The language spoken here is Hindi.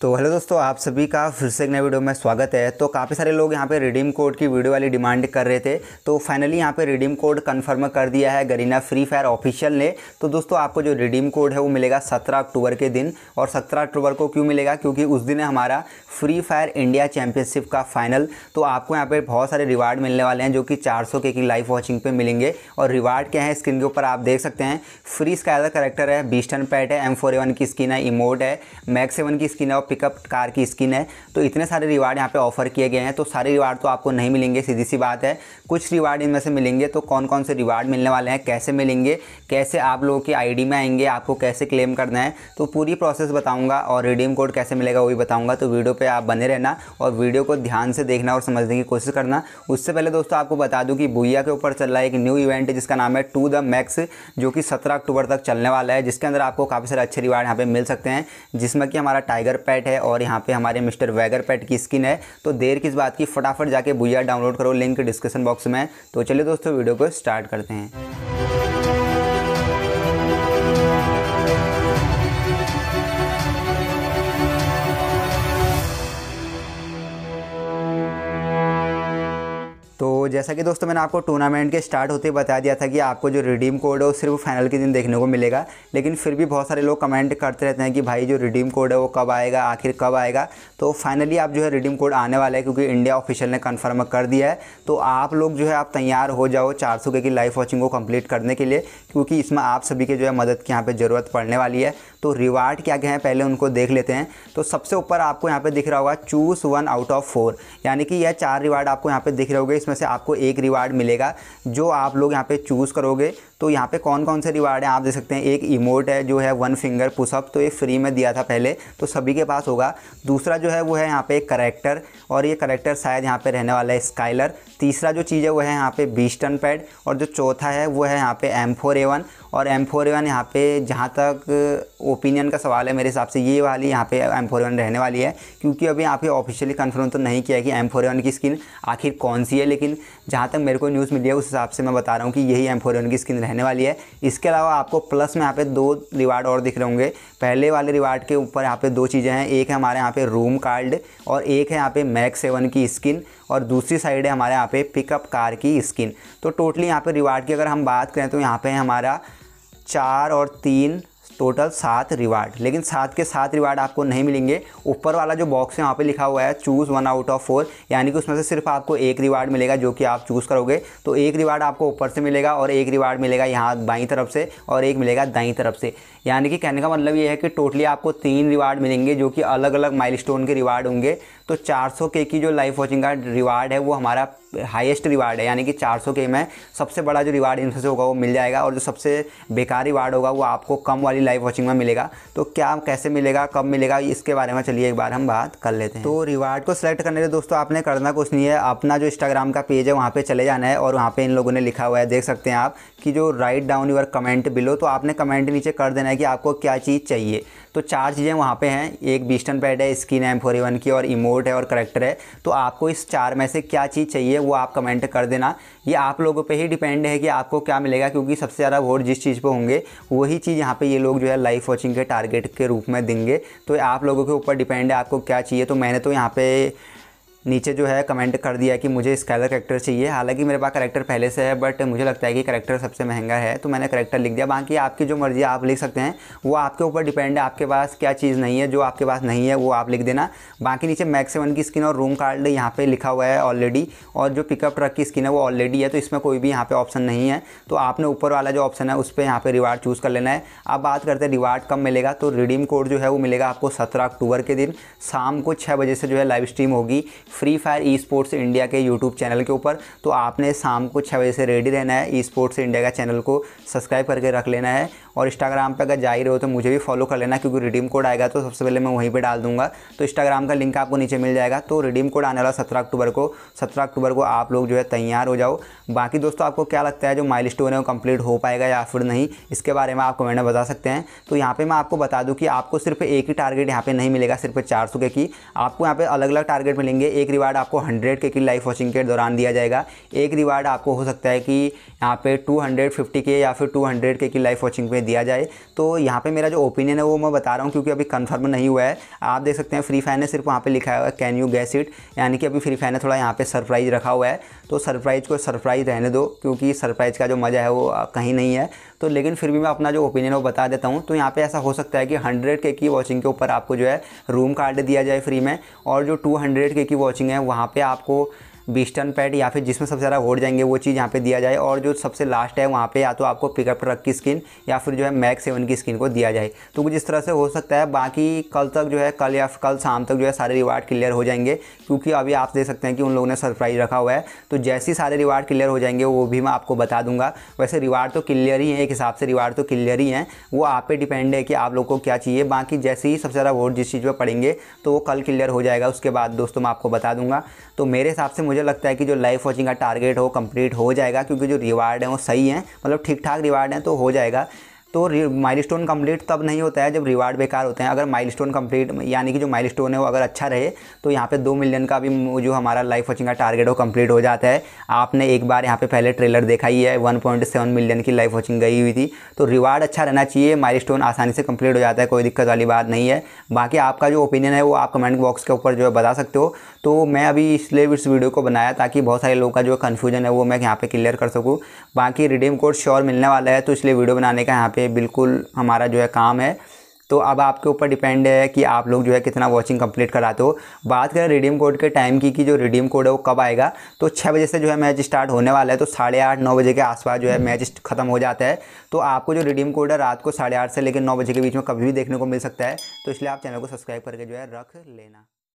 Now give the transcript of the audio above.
तो हेलो दोस्तों आप सभी का फिर से एक नए वीडियो में स्वागत है तो काफ़ी सारे लोग यहाँ पे रिडीम कोड की वीडियो वाली डिमांड कर रहे थे तो फाइनली यहाँ पे रिडीम कोड कंफर्म कर दिया है गरीना फ्री फायर ऑफिशियल ने तो दोस्तों आपको जो रिडीम कोड है वो मिलेगा सत्रह अक्टूबर के दिन और सत्रह अक्टूबर को क्यों मिलेगा क्योंकि उस दिन है हमारा फ्री फायर इंडिया चैम्पियनशिप का फाइनल तो आपको यहाँ पर बहुत सारे रिवार्ड मिलने वाले हैं जो कि चार सौ के की लाइव वॉचिंग पर मिलेंगे और रिवार्ड क्या है स्क्रीन के ऊपर आप देख सकते हैं फ्री स्का करेक्टर है बीस्टन पैट है एम की स्किन है इमोट है मैक्स की स्किन है पिकअप कार की स्किन है तो इतने सारे रिवार्ड यहाँ पे ऑफर किए गए हैं तो सारे रिवार्ड तो आपको नहीं मिलेंगे सीधी सी बात है कुछ रिवार्ड इनमें से मिलेंगे तो कौन कौन से रिवार्ड मिलने वाले हैं कैसे मिलेंगे कैसे आप लोगों की आईडी में आएंगे आपको कैसे क्लेम करना है तो पूरी प्रोसेस बताऊँगा और रिडीम कोड कैसे मिलेगा वो भी बताऊँगा तो वीडियो पर आप बने रहना और वीडियो को ध्यान से देखना और समझने की कोशिश करना उससे पहले दोस्तों आपको बता दूँ कि भूया के ऊपर चल रहा है एक न्यू इवेंट है जिसका नाम है टू द मैक्स जो कि सत्रह अक्टूबर तक चलने वाला है जिसके अंदर आपको काफ़ी सारे अच्छे रिवार्ड यहाँ पे मिल सकते हैं जिसमें कि हमारा टाइगर पैट पैट है और यहाँ पे हमारे मिस्टर वैगर पैट की स्किन है तो देर किस बात की फटाफट जाके भुया डाउनलोड करो लिंक डिस्क्रिप्शन बॉक्स में तो चलिए दोस्तों वीडियो को स्टार्ट करते हैं तो जैसा कि दोस्तों मैंने आपको टूर्नामेंट के स्टार्ट होते ही बता दिया था कि आपको जो रिडीम कोड है वो सिर्फ फाइनल के दिन देखने को मिलेगा लेकिन फिर भी बहुत सारे लोग कमेंट करते रहते हैं कि भाई जो रिडीम कोड है वो कब आएगा आखिर कब आएगा तो फाइनली आप जो है रिडीम कोड आने वाला है क्योंकि इंडिया ऑफिशियल ने कन्फर्म कर दिया है तो आप लोग जो है आप तैयार हो जाओ चार सौ की लाइफ वॉचिंग को कम्प्लीट करने के लिए क्योंकि इसमें आप सभी के जो है मदद की यहाँ पर ज़रूरत पड़ने वाली है तो रिवार्ड क्या क्या है पहले उनको देख लेते हैं तो सबसे ऊपर आपको यहाँ पर दिख रहा होगा choose one out of four यानी कि यह चार रिवार्ड आपको यहाँ पर दिख रहे होगा इसमें से आप आपको एक रिवार्ड मिलेगा जो आप लोग यहाँ पे चूज़ करोगे तो यहाँ पे कौन कौन से रिवार्ड हैं आप देख सकते हैं एक इमोट है जो है वन फिंगर पुशअप तो ये फ्री में दिया था पहले तो सभी के पास होगा दूसरा जो है वो है यहाँ पे एक करेक्टर और ये करेक्टर शायद यहाँ पे रहने वाला है स्काइलर तीसरा जो चीज़ है वो है यहाँ पे बीस टन पैड और जो चौथा है वो है यहाँ पे एम फोर ए वन और एम फोर ए वन यहाँ पे जहाँ तक ओपिनियन का सवाल है मेरे हिसाब से ये वाली यहाँ पे एम फोर ए वन रहने वाली है क्योंकि अभी यहाँ पे ऑफिशियली कन्फर्म तो नहीं किया कि एम फोर ए वन की स्किन आखिर कौन सी है लेकिन जहाँ तक मेरे को न्यूज़ मिली है उस हिसाब से मैं बता रहा हूँ कि यही एम फोर ए वन की स्किन रहने वाली है इसके अलावा आपको प्लस में यहाँ पे दो रिवार्ड और दिख रहे होंगे पहले वाले रिवार्ड के ऊपर यहाँ पे दो चीज़ें हैं एक है हमारे यहाँ पे रूम कार्ड और एक है यहाँ पे मैक सेवन की स्किन और दूसरी साइड है हमारे यहाँ पे पिकअप कार की स्किन तो टोटली यहाँ पर रिवार्ड की अगर हम बात करें तो यहाँ पर हमारा चार और तीन टोटल सात रिवार्ड लेकिन सात के सात रिवार्ड आपको नहीं मिलेंगे ऊपर वाला जो बॉक्स है वहाँ पे लिखा हुआ है choose one out of four यानी कि उसमें से सिर्फ आपको एक रिवार्ड मिलेगा जो कि आप चूज़ करोगे तो एक रिवार्ड आपको ऊपर से मिलेगा और एक रिवार्ड मिलेगा यहाँ बाई तरफ से और एक मिलेगा दाई तरफ से यानी कि कहने का मतलब ये है कि टोटली आपको तीन रिवार्ड मिलेंगे जो कि अलग अलग माइल के रिवार्ड होंगे तो चार के की जो लाइफ वॉचिंग का रिवार्ड है वो हमारा हाईएस्ट रिवार्ड है यानी कि 400 के में सबसे बड़ा जो रिवार्ड इनसे से होगा वो मिल जाएगा और जो सबसे बेकार रिवार्ड होगा वो आपको कम वाली लाइव वॉचिंग में मिलेगा तो क्या कैसे मिलेगा कब मिलेगा इसके बारे में चलिए एक बार हम बात कर लेते हैं तो रिवार्ड को सिलेक्ट करने के दोस्तों आपने करना कुछ नहीं है अपना जो इंस्टाग्राम का पेज है वहाँ पर चले जाना है और वहाँ पर इन लोगों ने लिखा हुआ है देख सकते हैं आप कि जो write down your comment below तो आपने कमेंट नीचे कर देना है कि आपको क्या चीज़ चाहिए तो चार चीज़ें वहाँ पे हैं एक बीस्टन पैड है स्किन एम वन की और इमोट है और करेक्टर है तो आपको इस चार में से क्या चीज़ चाहिए है वो आप कमेंट कर देना ये आप लोगों पे ही डिपेंड है कि आपको क्या मिलेगा क्योंकि सबसे ज़्यादा वोट जिस चीज़ पे होंगे वही चीज़ यहाँ पे ये लोग जो है लाइफ वॉचिंग के टारगेट के रूप में देंगे तो आप लोगों के ऊपर डिपेंड है आपको क्या चाहिए तो मैंने तो यहाँ पर नीचे जो है कमेंट कर दिया कि मुझे स्कैलर करेक्टर चाहिए हालांकि मेरे पास करेक्टर पहले से है बट मुझे लगता है कि करेक्टर सबसे महंगा है तो मैंने करेक्टर लिख दिया बाकी आपकी जो मर्ज़ी आप लिख सकते हैं वो आपके ऊपर डिपेंड है आपके पास क्या चीज़ नहीं है जो आपके पास नहीं है वो आप लिख देना बाकी नीचे मैक्स सेवन की स्किन और रूम कार्ड यहाँ पर लिखा हुआ है ऑलरेडी और जो पिकअप ट्रक की स्किन है वो ऑलरेडी है तो इसमें कोई भी यहाँ पर ऑप्शन नहीं है तो आपने ऊपर वाला जो ऑप्शन है उस पर यहाँ पर रिवार्ड चूज़ कर लेना है अब बात करते हैं रिवार्ड कब मिलेगा तो रिडीम कोड जो है वो मिलेगा आपको सत्रह अक्टूबर के दिन शाम को छः बजे से जो है लाइव स्ट्रीम होगी Free Fire esports India के यूट्यूब चैनल के ऊपर तो आपने शाम को छः बजे से रेडी रहना है ई स्पोर्ट्स इंडिया का चैनल को सब्सक्राइब करके रख लेना है और इंस्टाग्राम पर अगर जा ही रहे हो तो मुझे भी फॉलो कर लेना क्योंकि रिडीम कोड आएगा तो सबसे पहले मैं वहीं पर डाल दूंगा तो इंस्टाग्राम का लिंक आपको नीचे मिल जाएगा तो रिडीम कोड आने वाला सत्रह अक्टूबर को सत्रह अक्टूबर को आप लोग जो है तैयार हो जाओ बाकी दोस्तों आपको क्या लगता है जो माइल स्टोन है वो कम्प्लीट हो पाएगा या फिर नहीं इसके बारे में आप कमेंट में बता सकते हैं तो यहाँ पर मैं आपको बता दूँ कि आपको सिर्फ एक ही टारगेट यहाँ पर नहीं मिलेगा सिर्फ चार सौ के की आपको यहाँ पर अलग अलग टारगेट मिलेंगे एक रिवार्ड आपको हंड्रेड के की लाइफ वॉचिंग के दौरान दिया जाएगा एक रिवार्ड आपको हो सकता है कि यहाँ पे टू हंड्रेड फिफ्टी के या फिर टू हंड्रेड के की लाइफ वॉचिंग में दिया जाए तो यहाँ पर मेरा जो ओपिनियन है वो मैं बता रहा हूँ क्योंकि अभी कन्फर्म नहीं हुआ है आप देख सकते हैं फ्री फायर ने सिर्फ वहाँ पर लिखा हुआ है कैन यू गैस इट यानी कि अभी फ्री फायर ने थोड़ा यहाँ पर सरप्राइज़ रखा हुआ है तो सरप्राइज़ को सरप्राइज़ रहने दो क्योंकि सरप्राइज़ का जो मज़ा है वो कहीं नहीं है तो लेकिन फिर भी मैं अपना जो ओपिनियन वो बता देता हूँ तो यहाँ पे ऐसा हो सकता है कि हंड्रेड के की वॉचिंग के ऊपर आपको जो है रूम कार्ड दिया जाए फ्री में और जो टू हंड्रेड के की वॉचिंग है वहाँ पर आपको बीस्टन पैड या फिर जिसमें सबसे ज़्यादा वोट जाएंगे वो चीज़ यहाँ पे दिया जाए और जो सबसे लास्ट है वहाँ पे या तो आपको पिकअप ट्रक की स्किन या फिर जो है मैक सेवन की स्किन को दिया जाए तो कुछ इस तरह से हो सकता है बाकी कल तक जो है कल या कल शाम तक जो है सारे रिवार्ड क्लियर हो जाएंगे क्योंकि अभी आप देख सकते हैं कि उन लोगों ने सरप्राइज रखा हुआ है तो जैसे ही सारे रिवार्ड क्लियर हो जाएंगे वो भी मैं आपको बता दूंगा वैसे रिवार्ड तो क्लियर ही है एक हिसाब से रिवार्ड तो क्लियर ही है वो आप पे डिपेंड है कि आप लोग को क्या चाहिए बाकी जैसे ही सबसे ज़्यादा वोट जिस चीज़ पर पड़ेंगे तो वो कल क्लियर हो जाएगा उसके बाद दोस्तों मैं आपको बता दूंगा तो मेरे हिसाब से मुझे मुझे लगता है कि जो लाइफ वॉचिंग का टारगेट हो कंप्लीट हो जाएगा क्योंकि जो रिवार्ड है वो सही है मतलब ठीक ठाक रिवार्ड है तो हो जाएगा तो माइलस्टोन कंप्लीट तब नहीं होता है जब रिवार्ड बेकार होते हैं अगर माइलस्टोन कंप्लीट यानी कि जो माइलस्टोन है वो अगर अच्छा रहे तो यहाँ पे दो मिलियन का भी जो हमारा लाइफ वॉचिंग का टारगेट हो कंप्लीट हो जाता है आपने एक बार यहाँ पे पहले ट्रेलर देखा ही है सेवन मिलियन की लाइफ वॉचिंग गई हुई थी तो रिवार्ड अच्छा रहना चाहिए स्टोन आसानी से कम्प्लीट हो जाता है कोई दिक्कत वाली बात नहीं है बाकी आपका जो ओपिनियन है वो आप कमेंट बॉक्स के ऊपर जो है बता सकते हो तो मैं अभी इसलिए इस वीडियो को बनाया ताकि बहुत सारे लोगों का जो कन्फ्यूजन है वो मैं यहाँ पर क्लियर कर सकूँ बाकी रिडीम कोड श्योर मिलने वाला है तो इसलिए वीडियो बनाने का यहाँ पर पे बिल्कुल हमारा जो है काम है तो अब आपके ऊपर डिपेंड है कि आप लोग जो है कितना वॉचिंग कंप्लीट कराते हो बात करें रिडीम कोड के टाइम की कि जो रिडीम कोड है वो कब आएगा तो छः बजे से जो है मैच स्टार्ट होने वाला है तो साढ़े आठ नौ बजे के आसपास जो है मैच ख़त्म हो जाता है तो आपको जो रिडीम कोड है रात को साढ़े आठ से लेकर नौ बजे के बीच में कभी भी देखने को मिल सकता है तो इसलिए आप चैनल को सब्सक्राइब करके जो है रख लेना